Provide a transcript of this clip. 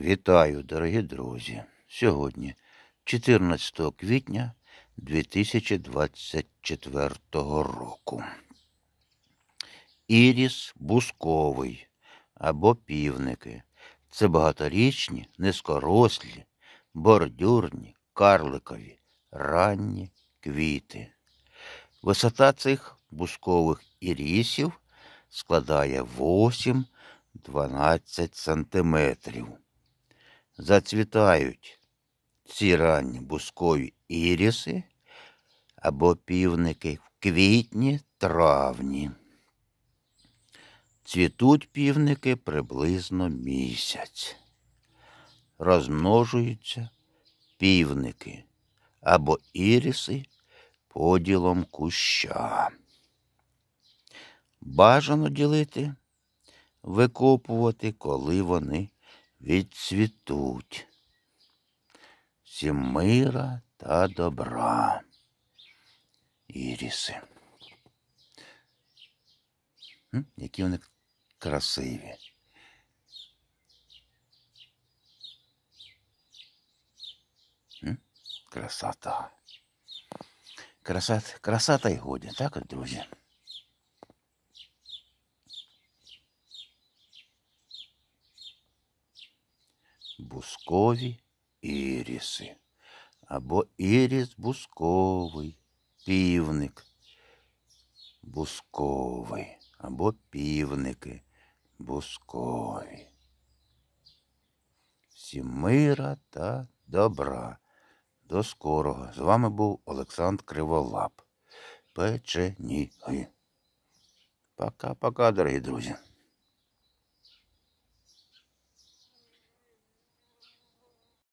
Вітаю, дорогі друзі! Сьогодні, 14 квітня 2024 року. Іріс бусковий або півники. Це багаторічні, низкорослі, бордюрні, карликові, ранні квіти. Висота цих бускових ірісів складає 8-12 сантиметрів зацвітають ці ранні бускові іріси або півники в квітні травні. Цвітуть півники приблизно місяць. Розмножуються півники або іріси поділом куща. Бажано ділити, викопувати, коли вони відцвітуть всім мира та добра. Іріси. Які вони красиві. М? Красота. Красат, красата й годі, так, друзі? бускові іріси. Або іріс бусковий, півник, бусковий, або півники бускові. Всім мира та добра. До скорого. З вами був Олександр Криволап. Печеніги. Пока-пока, дорогі друзі.